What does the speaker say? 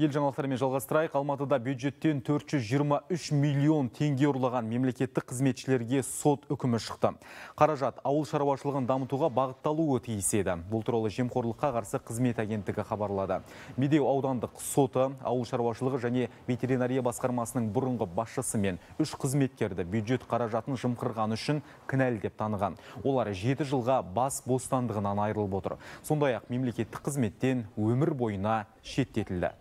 Ел жаңалықтарымен жалғастырайық. Алматыда бюджеттен 423 миллион теңге ұрлаған мемлекеттік қызметшілерге сот үкімі шықты. Қаражат ауыл шаруашылығын дамытуға бағытталуы тиіс еді. Бұл туралы жемқорлыққа қарсы қызмет агенттігі хабарлады. Медеу аудандық соты, ауыл шаруашылығы және ветеринария басқармасының бұрынғы басшысы мен үш қызметкерді бюджет қаражатын жымқырған үшін кінәлі деп таныған. Олар жеті жылға бас бостандығынан айырылып отыр. Сондай-ақ мемлекеттік қызметтен өмір бойына шеттетілді